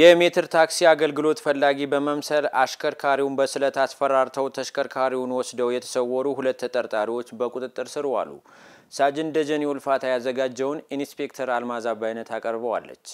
የሜትር ታክሲ አገልግሎት ፈላጊ በመምሰል አሽከርካሪውን በስለት አስፈራርተው ተሽከርካሪውን ወስደው የተሰወሩ ሁለት ተጠርጣሪዎች በቁጥጥር ስር ዋሉ። ሳጅን ደጀኔ ውልፋታ ያዘጋጀውን ኢንስፔክተር አልማዝ አባይነት አቀርበዋለች።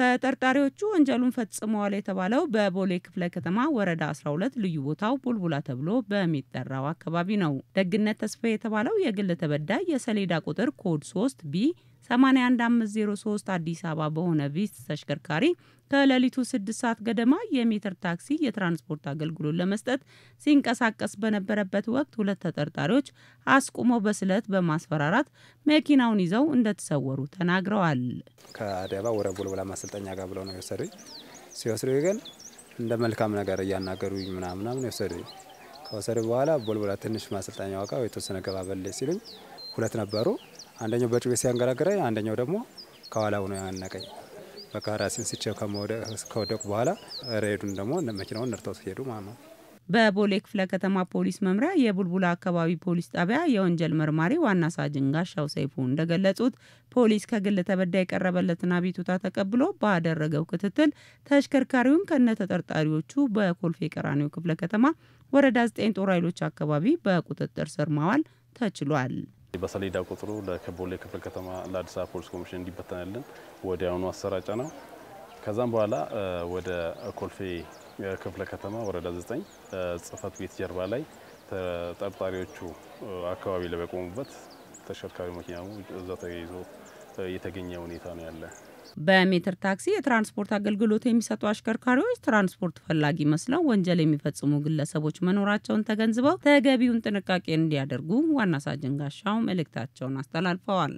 ተጠርጣሪዎቹ ወንጀሉን ፈጽመዋል የተባለው በቦሌ ክፍለ ከተማ ወረዳ 12 ልዩ ቦታው ቡልቡላ ተብሎ በሚጠራው አካባቢ ነው። ደግነት ተስፋ የተባለው የግል ተበዳይ የሰሌዳ ቁጥር ኮድ 3 ቢ 8103 አዲስ አበባ በሆነ ቪስ ተሽከርካሪ ከሌሊቱ 6 ሰዓት ገደማ የሜትር ታክሲ የትራንስፖርት አገልግሎት ለመስጠት ሲንቀሳቀስ በነበረበት ወቅት ሁለት ተጠርጣሪዎች አስቁመው በስለት በማስፈራራት መኪናውን ይዘው እንደተሰወሩ ተናግረዋል። ከአዲያባ ወደ ቡልቡላ ማሰልጠኛ ጋር ብለው ነው የወሰዱኝ። ሲወስዱ ግን እንደ መልካም ነገር እያናገሩኝ ምናምናም ነው ከወሰዱ በኋላ ቡልቡላ ትንሽ ማሰልጠኛ ዋቃ የተወሰነ ገባ ሲሉኝ ሁለት ነበሩ አንደኛው በጩቤ ሲያንገራግረኝ፣ አንደኛው ደግሞ ከኋላ ሆኖ ያነቀኝ። በቃ ራሴን ስቼ ከወደቁ በኋላ ሬዱን ደግሞ መኪናውን ነርተው ሲሄዱ ማለት ነው። በቦሌ ክፍለ ከተማ ፖሊስ መምሪያ የቡልቡላ አካባቢ ፖሊስ ጣቢያ የወንጀል መርማሪ ዋና ሳጅን ጋሻው ሰይፉ እንደገለጹት ፖሊስ ከግል ተበዳይ የቀረበለትን አቤቱታ ተቀብሎ ባደረገው ክትትል ተሽከርካሪውን ከነ ተጠርጣሪዎቹ በኮልፌ ቀራኒዮ ክፍለ ከተማ ወረዳ 9 ጦር ኃይሎች አካባቢ በቁጥጥር ስር ማዋል ተችሏል። በሰሌዳ ቁጥሩ ለከቦሌ ክፍለ ከተማ ለአዲስ አበባ ፖሊስ ኮሚሽን እንዲበተንልን ወዲያውኑ አሰራጨ ነው። ከዛም በኋላ ወደ ኮልፌ ክፍለ ከተማ ወረዳ 9 ጽህፈት ቤት ጀርባ ላይ ተጠርጣሪዎቹ አካባቢ ለበቆሙበት በቆሙበት ተሽከርካሪ መኪናው እዛ ተይዞ የተገኘ ሁኔታ ነው ያለ። በሜትር ታክሲ የትራንስፖርት አገልግሎት የሚሰጡ አሽከርካሪዎች ትራንስፖርት ፈላጊ መስለው ወንጀል የሚፈጽሙ ግለሰቦች መኖራቸውን ተገንዝበው ተገቢውን ጥንቃቄ እንዲያደርጉ ዋና ሳጅን ጋሻው መልእክታቸውን አስተላልፈዋል።